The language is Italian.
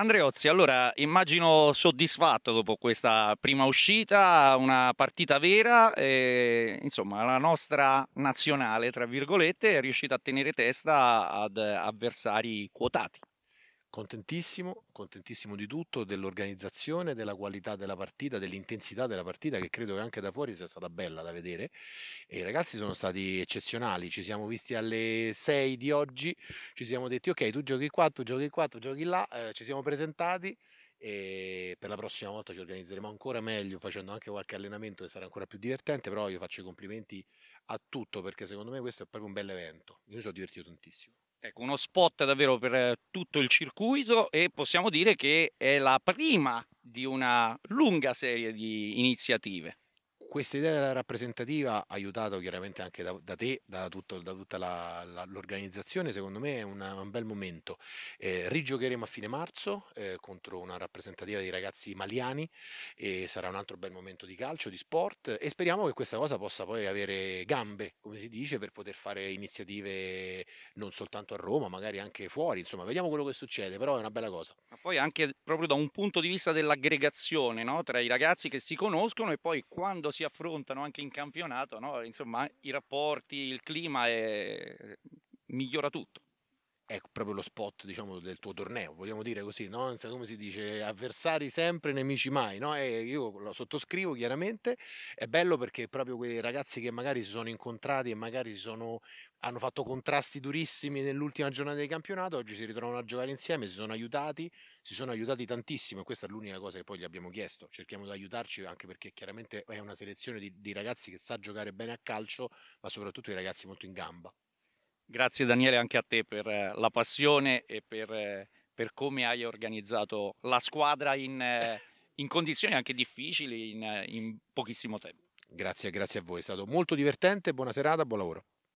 Andreozzi, allora immagino soddisfatto dopo questa prima uscita, una partita vera, e, insomma la nostra nazionale, tra virgolette, è riuscita a tenere testa ad avversari quotati contentissimo, contentissimo di tutto, dell'organizzazione, della qualità della partita, dell'intensità della partita che credo che anche da fuori sia stata bella da vedere e i ragazzi sono stati eccezionali, ci siamo visti alle 6 di oggi, ci siamo detti ok tu giochi qua, tu giochi qua, tu giochi là, eh, ci siamo presentati e per la prossima volta ci organizzeremo ancora meglio facendo anche qualche allenamento che sarà ancora più divertente, però io faccio i complimenti a tutto perché secondo me questo è proprio un bel evento, io mi sono divertito tantissimo. Ecco, uno spot davvero per eh, tutto il circuito e possiamo dire che è la prima di una lunga serie di iniziative questa idea della rappresentativa, aiutato chiaramente anche da, da te, da, tutto, da tutta la, la, l'organizzazione, secondo me è una, un bel momento. Eh, rigiocheremo a fine marzo eh, contro una rappresentativa di ragazzi maliani e sarà un altro bel momento di calcio, di sport e speriamo che questa cosa possa poi avere gambe, come si dice, per poter fare iniziative non soltanto a Roma, magari anche fuori, insomma, vediamo quello che succede, però è una bella cosa. Ma poi anche proprio da un punto di vista dell'aggregazione no? tra i ragazzi che si conoscono e poi quando si si affrontano anche in campionato, no? insomma i rapporti, il clima è... migliora tutto è proprio lo spot diciamo, del tuo torneo, vogliamo dire così, no? come si dice, avversari sempre, nemici mai. No? io lo sottoscrivo chiaramente, è bello perché proprio quei ragazzi che magari si sono incontrati e magari sono, hanno fatto contrasti durissimi nell'ultima giornata di campionato, oggi si ritrovano a giocare insieme, si sono aiutati, si sono aiutati tantissimo e questa è l'unica cosa che poi gli abbiamo chiesto, cerchiamo di aiutarci anche perché chiaramente è una selezione di, di ragazzi che sa giocare bene a calcio, ma soprattutto i ragazzi molto in gamba. Grazie Daniele anche a te per eh, la passione e per, eh, per come hai organizzato la squadra in, eh, in condizioni anche difficili in, in pochissimo tempo. Grazie, grazie a voi, è stato molto divertente, buona serata, buon lavoro.